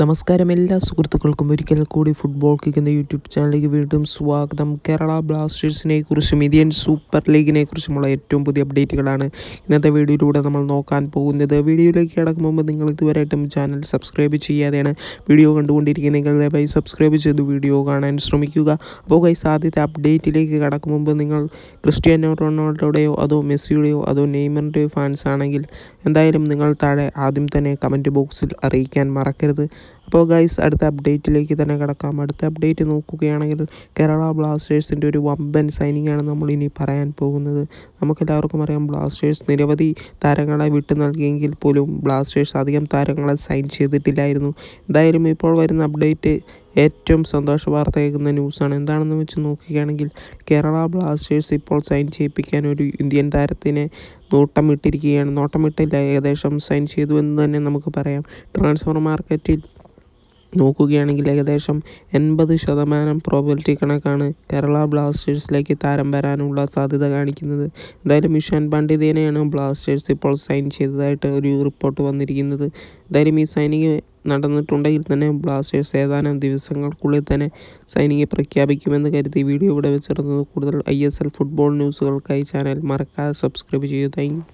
നമസ്കാരം എല്ലാ സുഹൃത്തുക്കൾക്കും ഒരിക്കൽ കൂടി ഫുട്ബോൾ കിക്കുന്ന യൂട്യൂബ് ചാനലിലേക്ക് വീണ്ടും സ്വാഗതം കേരള ബ്ലാസ്റ്റേഴ്സിനെ കുറിച്ചും ഇന്ത്യൻ സൂപ്പർ ലീഗിനെ കുറിച്ചുമുള്ള ഏറ്റവും പുതിയ അപ്ഡേറ്റുകളാണ് ഇന്നത്തെ വീഡിയോയിലൂടെ നമ്മൾ നോക്കാൻ പോകുന്നത് വീഡിയോയിലേക്ക് കിടക്കും മുമ്പ് നിങ്ങൾ ഇതുവരെയായിട്ടും ചാനൽ സബ്സ്ക്രൈബ് ചെയ്യാതെയാണ് വീഡിയോ കണ്ടുകൊണ്ടിരിക്കുന്നത് ദയവായി സബ്സ്ക്രൈബ് ചെയ്ത് വീഡിയോ കാണാൻ ശ്രമിക്കുക അപ്പോൾ ഗൈസ് ആദ്യത്തെ അപ്ഡേറ്റിലേക്ക് കടക്കും മുമ്പ് നിങ്ങൾ ക്രിസ്ത്യാനോ റൊണാൾഡോയുടെയോ അതോ മെസ്സിയുടെയോ അതോ നെയ്മറിൻ്റെയോ ഫാൻസ് ആണെങ്കിൽ എന്തായാലും നിങ്ങൾ താഴെ ആദ്യം തന്നെ കമൻറ്റ് ബോക്സിൽ അറിയിക്കാൻ മറക്കരുത് അപ്പോൾ ഗൈസ് അടുത്ത അപ്ഡേറ്റിലേക്ക് തന്നെ കിടക്കാം അടുത്ത അപ്ഡേറ്റ് നോക്കുകയാണെങ്കിൽ കേരള ബ്ലാസ്റ്റേഴ്സിൻ്റെ ഒരു വമ്പൻ സൈനിങ് ആണ് നമ്മൾ ഇനി പറയാൻ പോകുന്നത് നമുക്കെല്ലാവർക്കും അറിയാം ബ്ലാസ്റ്റേഴ്സ് നിരവധി താരങ്ങളെ വിട്ടു നൽകിയെങ്കിൽ പോലും ബ്ലാസ്റ്റേഴ്സ് അധികം താരങ്ങളെ സൈൻ ചെയ്തിട്ടില്ലായിരുന്നു എന്തായാലും ഇപ്പോൾ വരുന്ന അപ്ഡേറ്റ് ഏറ്റവും സന്തോഷ വാർത്തയേക്കുന്ന ന്യൂസാണ് എന്താണെന്ന് വെച്ച് നോക്കുകയാണെങ്കിൽ കേരള ബ്ലാസ്റ്റേഴ്സ് ഇപ്പോൾ സൈൻ ചെയ്യിപ്പിക്കാൻ ഒരു ഇന്ത്യൻ താരത്തിനെ നോട്ടമിട്ടിരിക്കുകയാണ് നോട്ടമിട്ടില്ല ഏകദേശം സൈൻ ചെയ്തു എന്ന് തന്നെ നമുക്ക് പറയാം ട്രാൻസ്ഫർ മാർക്കറ്റിൽ നോക്കുകയാണെങ്കിൽ ഏകദേശം എൺപത് ശതമാനം പ്രോബിലിറ്റി കണക്കാണ് കേരള ബ്ലാസ്റ്റേഴ്സിലേക്ക് താരം വരാനുള്ള സാധ്യത കാണിക്കുന്നത് എന്തായാലും ഇഷാൻ പണ്ഡിതേനെയാണ് ബ്ലാസ്റ്റേഴ്സ് ഇപ്പോൾ സൈൻ ചെയ്തതായിട്ട് ഒരു റിപ്പോർട്ട് വന്നിരിക്കുന്നത് എന്തായാലും ഈ സൈനിങ് നടന്നിട്ടുണ്ടെങ്കിൽ തന്നെ ബ്ലാസ്റ്റേഴ്സ് ഏതാനും ദിവസങ്ങൾക്കുള്ളിൽ തന്നെ സൈനികെ പ്രഖ്യാപിക്കുമെന്ന് കരുതി വീഡിയോ ഇവിടെ വെച്ചിരുന്നത് കൂടുതൽ ഐ ഫുട്ബോൾ ന്യൂസുകൾക്കായി ചാനൽ മറക്കാതെ സബ്സ്ക്രൈബ് ചെയ്യുക താങ്ക്